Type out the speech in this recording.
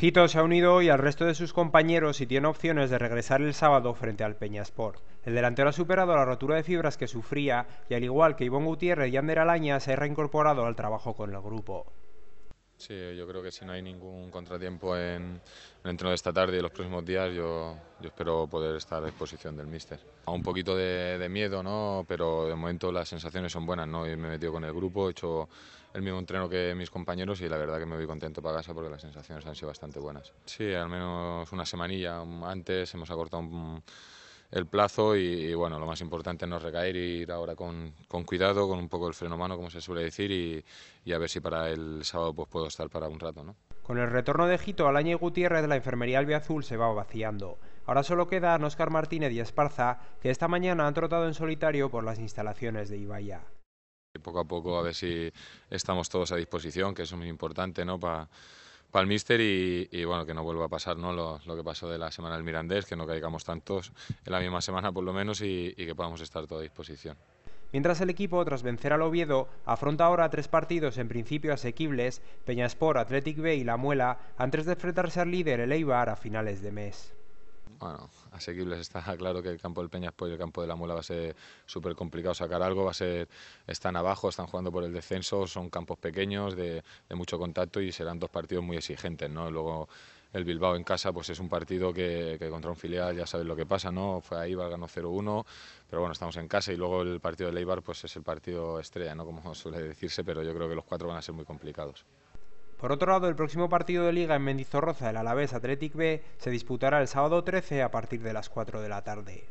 Hito se ha unido hoy al resto de sus compañeros y tiene opciones de regresar el sábado frente al Peñasport. El delantero ha superado la rotura de fibras que sufría y al igual que Ivonne Gutiérrez y Ander Alaña se ha reincorporado al trabajo con el grupo. Sí, yo creo que si no hay ningún contratiempo en, el entreno de esta tarde y los próximos días, yo, yo, espero poder estar a disposición del míster. A un poquito de, miedo, ¿no? pero de momento las sensaciones son buenas. ¿no? me he metido con el grupo, he hecho el mismo entreno que mis compañeros y la verdad que me voy contento para casa porque las sensaciones han sido bastante buenas. Sí, al menos una semanilla antes hemos acortado un el plazo y, bueno, lo más importante no recaer, ...y ir ahora con, cuidado, con un poco el freno mano, como se suele decir, y, a ver si para el sábado pues puedo estar para un rato, ¿no? Con el retorno de Hito Alaña y Gutiérrez, la enfermería Azul se va vaciando. Ahora solo quedan Óscar Martínez y Esparza, que esta mañana han trotado en solitario por las instalaciones de Ibaya poco a poco a ver si estamos todos a disposición, que eso es muy importante, ¿no? Para para y, bueno, que no vuelva a pasar ¿no? Lo, que pasó de la semana del Mirandés, que no caigamos tantos en la misma semana por lo menos y, que podamos estar todo a disposición. Mientras el equipo, tras vencer al Oviedo, afronta ahora tres partidos en principio asequibles, Peñaspor, Athletic B y La Muela, antes de enfrentarse al líder el Eibar a finales de mes. Bueno, asequibles está claro que el campo del Peñas y pues, el campo de la Mula va a ser súper complicado sacar algo, va a ser, están abajo, están jugando por el descenso, son campos pequeños de, mucho contacto y serán dos partidos muy exigentes, ¿no? Luego el Bilbao en casa pues es un partido que, contra un filial ya sabes lo que pasa, ¿no? Fue ahí, va ganó 0-1, pero bueno, estamos en casa y luego el partido de Eibar pues es el partido estrella, ¿no? Como suele decirse, pero yo creo que los cuatro van a ser muy complicados. Por otro lado, el próximo partido de liga en Mendizorroza, del Alavés Athletic B, se disputará el sábado 13 a partir de las 4 de la tarde.